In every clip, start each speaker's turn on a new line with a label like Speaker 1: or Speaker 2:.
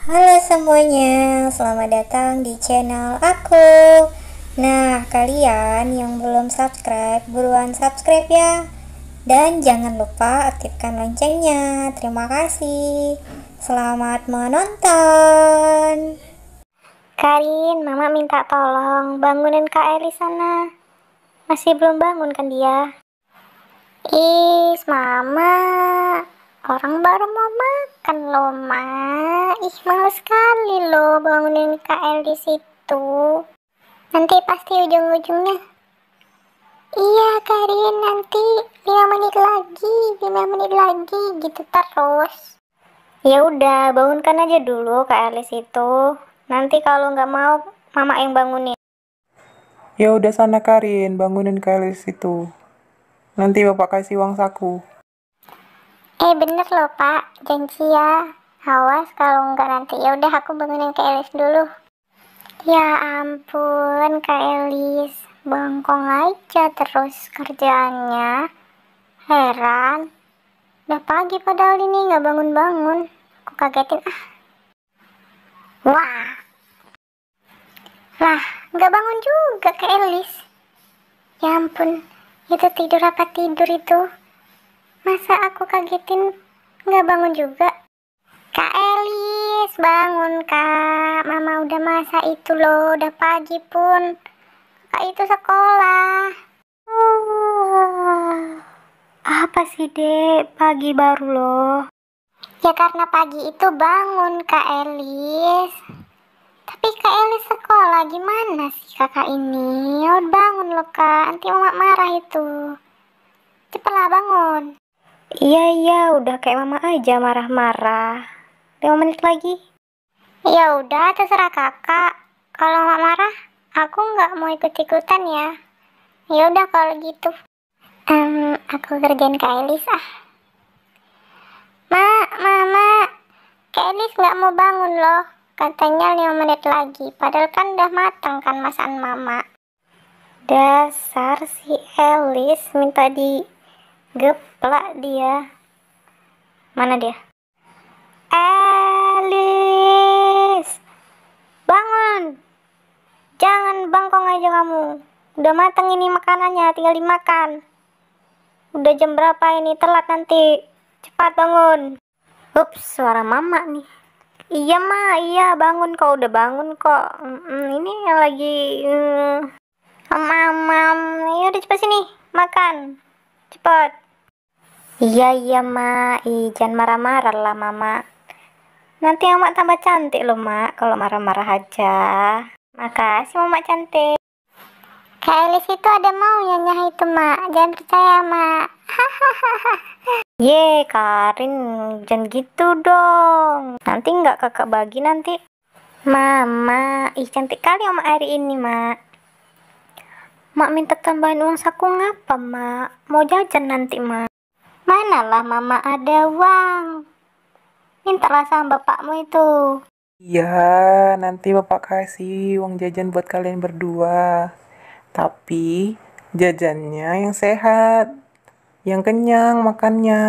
Speaker 1: Halo semuanya, selamat datang di channel aku. Nah, kalian yang belum subscribe, buruan subscribe ya. Dan jangan lupa aktifkan loncengnya. Terima kasih. Selamat menonton. Karin, Mama minta tolong bangunin Kak Eli sana. Masih belum bangun kan dia? Ih, Mama. Orang baru mau makan loh, Ma. Ih, males sekali lo bangunin KL di situ. Nanti pasti ujung-ujungnya. Iya, Karin, nanti 5 menit lagi, 5 menit lagi, gitu terus. Ya udah, bangunkan aja dulu KL di situ. Nanti kalau nggak mau, Mama yang bangunin.
Speaker 2: Ya udah sana Karin, bangunin KL di situ. Nanti Bapak kasih uang saku
Speaker 1: eh bener loh pak janji ya awas kalau enggak nanti ya udah aku bangunin ke Elis dulu ya ampun ke Elis bengkong aja terus kerjaannya heran udah pagi padahal ini nggak bangun-bangun aku kagetin ah wah lah nggak bangun juga ke Elis ya ampun itu tidur apa tidur itu Masa aku kagetin nggak bangun juga? Kak Elis, bangun kak. Mama udah masa itu loh, udah pagi pun. Kak itu sekolah. Uh, apa sih dek, pagi baru loh. Ya karena pagi itu bangun kak Elis. Tapi kak Elis sekolah, gimana sih kakak ini? Ya bangun loh kak, nanti mama marah itu. Cepatlah bangun. Iya, iya, udah kayak mama aja marah-marah. 5 menit lagi. Ya udah, terserah kakak. Kalau nggak marah, aku nggak mau ikut-ikutan ya. Ya udah kalau gitu. Um, aku kerjain Kak Elis ah. Ma, mama, Kak Elis nggak mau bangun loh. Katanya 5 menit lagi, padahal kan udah matang kan masakan mama. Dasar si Elis minta di Geplak dia. Mana dia? Alice. Bangun. Jangan bangkong aja kamu. Udah mateng ini makanannya, tinggal dimakan. Udah jam berapa ini? Telat nanti. Cepat bangun. Ups, suara mama nih. Iya ma, iya bangun kok, udah bangun kok. Mm, ini yang lagi. Mm, mama ya udah cepat sini, makan cepat iya iya mak Ih, jangan marah-marah lah mama nanti mama tambah cantik loh mak kalau marah-marah aja makasih mama cantik Kak Elis itu ada maunya itu mak jangan percaya mak Ye, Karin, jangan gitu dong. Nanti nggak kakak bagi nanti. Mama, ih cantik kali oma hari ini, Mak. Mak minta tambahan uang saku ngapa, Mak? Mau jajan nanti, Mak. Manalah Mama ada uang. Mintalah sama bapakmu itu.
Speaker 2: Iya, nanti bapak kasih uang jajan buat kalian berdua. Tapi jajannya yang sehat, yang kenyang makannya.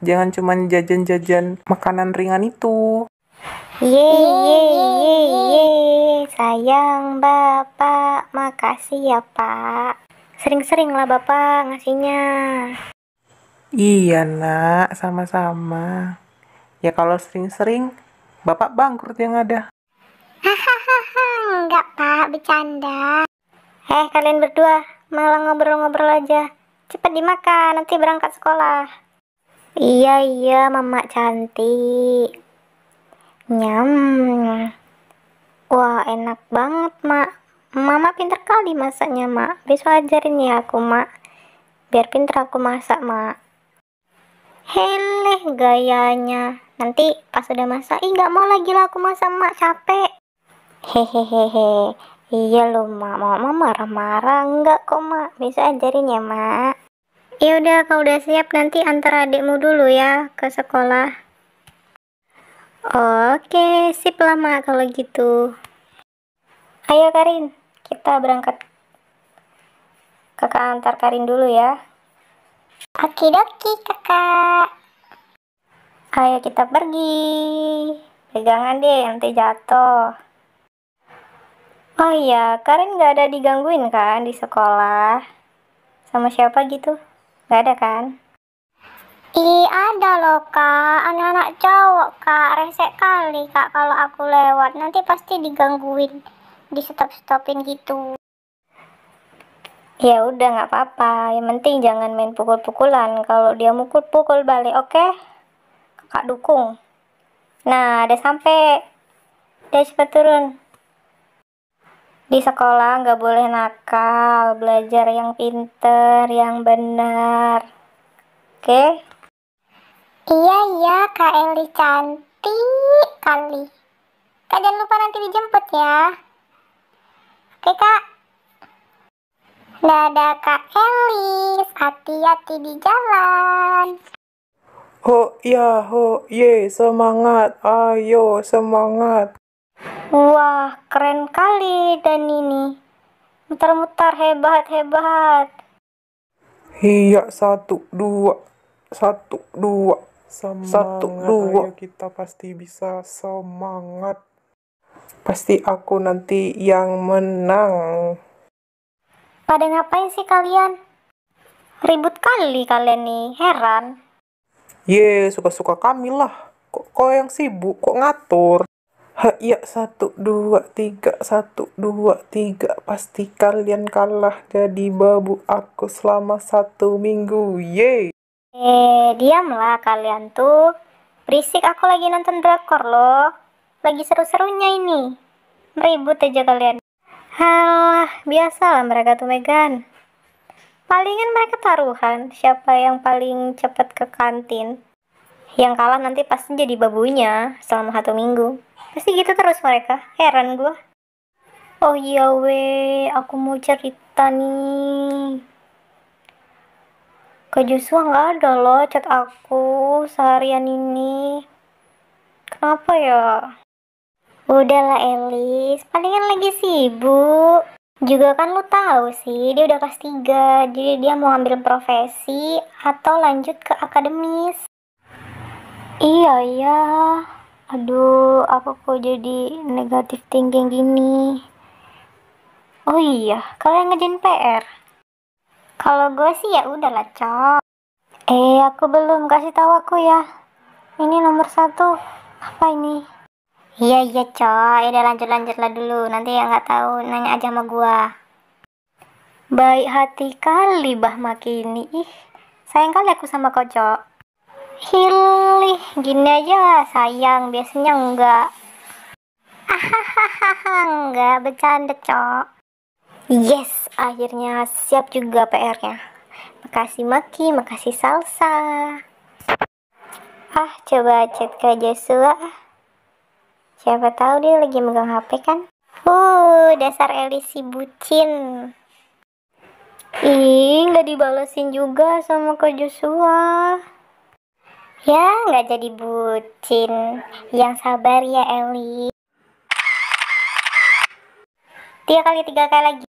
Speaker 2: Jangan cuma jajan-jajan makanan ringan itu. Ye ye ye ye sayang Bapak,
Speaker 1: makasih ya Pak. Sering-sering lah Bapak ngasihnya.
Speaker 2: Iya nak, sama-sama. Ya kalau sering-sering, Bapak bangkrut yang ada. Hahaha, enggak Pak, bercanda.
Speaker 1: Eh kalian berdua, malah ngobrol-ngobrol aja. Cepat dimakan, nanti berangkat sekolah. Iya, iya, Mama cantik. Nyam. Wah, enak banget, Mak. Mama pinter kali masaknya, Mak. Besok ajarin ya aku, Mak. Biar pinter aku masak, Mak. Heleh gayanya. Nanti pas udah masak, ih gak mau lagi lah aku masak, Mak. Capek. Hehehehe. Iya loh, Mak. Mama marah-marah. Enggak kok, Mak. Besok ajarin ya, Mak. Ya udah, kalau udah siap nanti antar adikmu dulu ya ke sekolah. Oke, sip lama kalau gitu. Ayo Karin, kita berangkat. Kakak antar Karin dulu ya. Oke Doki, kakak. Ayo kita pergi. Pegangan deh, nanti jatuh. Oh iya, Karin gak ada digangguin kan di sekolah? Sama siapa gitu? Gak ada kan? Ih, iya, ada loh kak, anak-anak cowok kak, resek kali kak kalau aku lewat, nanti pasti digangguin, di stop-stopin gitu. Ya udah nggak apa-apa, yang penting jangan main pukul-pukulan, kalau dia mukul-pukul balik, oke? Okay? Kak dukung. Nah, ada sampai, ada cepat turun. Di sekolah nggak boleh nakal, belajar yang pinter, yang benar. Oke? Okay? Iya, iya, Kak Eli cantik kali. Kak, jangan lupa nanti dijemput ya. Oke, Kak. Dadah, Kak Eli. Hati-hati di jalan.
Speaker 2: Ho ya ho ye semangat ayo semangat Wah keren kali dan ini
Speaker 1: mutar-mutar hebat hebat
Speaker 2: Iya satu dua satu dua Semangat, Satu, dua. Ayo kita pasti bisa semangat. Pasti aku nanti yang menang.
Speaker 1: Pada ngapain sih kalian? Ribut kali kalian nih, heran.
Speaker 2: Ye, suka-suka kami lah. Kok kau yang sibuk, kok ngatur? Ha, ya, satu, dua, tiga, satu, dua, tiga. Pasti kalian kalah jadi babu aku selama satu minggu. Yeay!
Speaker 1: Eh, diamlah kalian tuh. Berisik aku lagi nonton drakor loh. Lagi seru-serunya ini. Meribut aja kalian. Halah, lah mereka tuh Megan. Palingan mereka taruhan siapa yang paling cepat ke kantin. Yang kalah nanti pasti jadi babunya selama satu minggu. Pasti gitu terus mereka. Heran gue. Oh iya we, aku mau cerita nih. Kak Joshua nggak ada loh chat aku seharian ini. Kenapa ya? Udahlah Elis, palingan lagi sibuk. Juga kan lu tahu sih, dia udah kelas 3, jadi dia mau ambil profesi atau lanjut ke akademis. Iya, iya. Aduh, aku kok jadi negatif thinking gini. Oh iya, kalian ngejain PR? Kalau gue sih ya udahlah, Cok. Eh, aku belum kasih tahu aku ya. Ini nomor satu. Apa ini? Iya, iya, Cok. Ya udah lanjut lanjut lah dulu. Nanti yang nggak tahu nanya aja sama gue. Baik hati kali Bah Makini. Ih, sayang kali aku sama kau, Cok. Hilih, gini aja sayang. Biasanya enggak. Hahaha, enggak bercanda, Cok. Yes, akhirnya siap juga PR-nya. Makasih Maki, makasih Salsa. Ah, coba chat ke Joshua. Siapa tahu dia lagi megang HP kan? Uh, dasar Elisi bucin. Ih, nggak dibalesin juga sama ke Joshua. Ya, nggak jadi bucin. Yang sabar ya, Eli. Tiga kali, tiga kali lagi.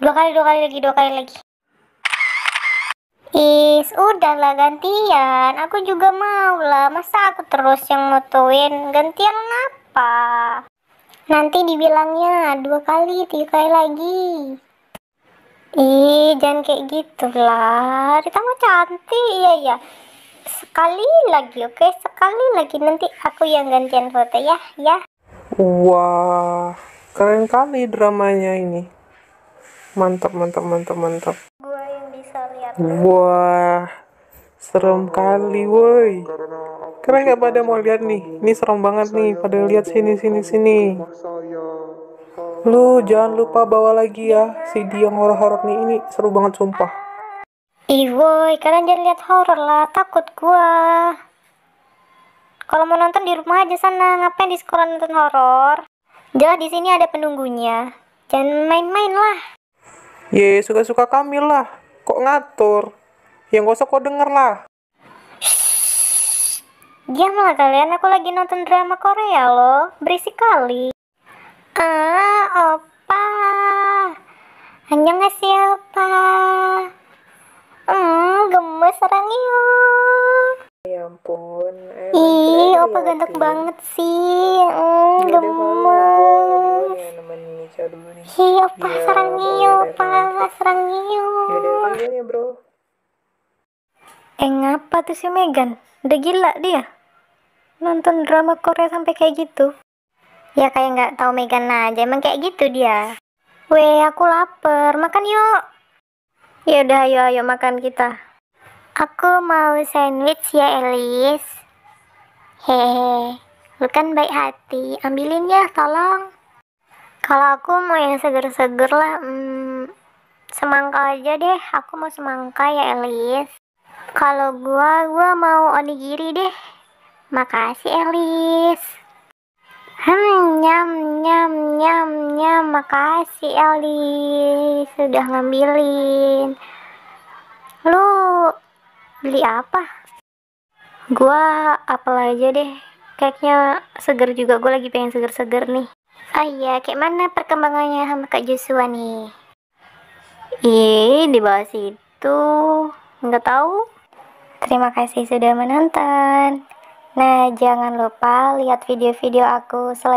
Speaker 1: dua kali dua kali lagi dua kali lagi Is, udahlah gantian. Aku juga mau lah. Masa aku terus yang motoin? Gantian apa? Nanti dibilangnya dua kali, tiga kali lagi. Ih, jangan kayak gitu lah. Rita mau cantik, iya iya. Sekali lagi, oke? Okay? Sekali lagi nanti aku yang gantian foto ya, ya.
Speaker 2: Wah, keren kali dramanya ini mantap mantap mantap mantap Gua yang bisa lihat wah serem kali woi keren nggak pada mau lihat nih ini serem banget nih pada lihat sini sini sini lu jangan lupa bawa lagi ya si yang horor-horor nih ini seru banget sumpah
Speaker 1: ih woi kalian jangan lihat horor lah takut gua kalau mau nonton di rumah aja sana ngapain di sekolah nonton horor jelas di sini ada penunggunya jangan main-main lah
Speaker 2: Ya suka-suka kami lah. Kok ngatur? Yang gak usah kau denger lah.
Speaker 1: Diam lah kalian, aku lagi nonton drama Korea loh. Berisik kali. Ah, opa. Hanya ngasih apa? Hmm, gemes orang yuk. Ya ampun. Eh, Ih, opa ganteng banget sih. Mm, ya gemes. Ya Hi, opa ya,
Speaker 2: serang ngiyo, opa ya serang ngiyo. Ya bro.
Speaker 1: Eh, ngapa tuh si Megan? Udah gila dia. Nonton drama Korea sampai kayak gitu. Ya kayak nggak tahu Megan aja, emang kayak gitu dia. Weh, aku lapar. Makan yuk. Ya udah, ayo ayo makan kita. Aku mau sandwich ya Elis. Hehe, lu kan baik hati, ambilin ya tolong. Kalau aku mau yang seger-seger lah, hmm, semangka aja deh. Aku mau semangka ya Elis. Kalau gua, gua mau onigiri deh. Makasih Elis. Hmm, nyam, nyam, nyam, nyam. Makasih Elis sudah ngambilin. Lu beli apa gua apel aja deh kayaknya seger juga gue lagi pengen seger-seger nih oh iya kayak mana perkembangannya sama kak Joshua nih Ih, di bawah situ nggak tahu terima kasih sudah menonton nah jangan lupa lihat video-video aku selain.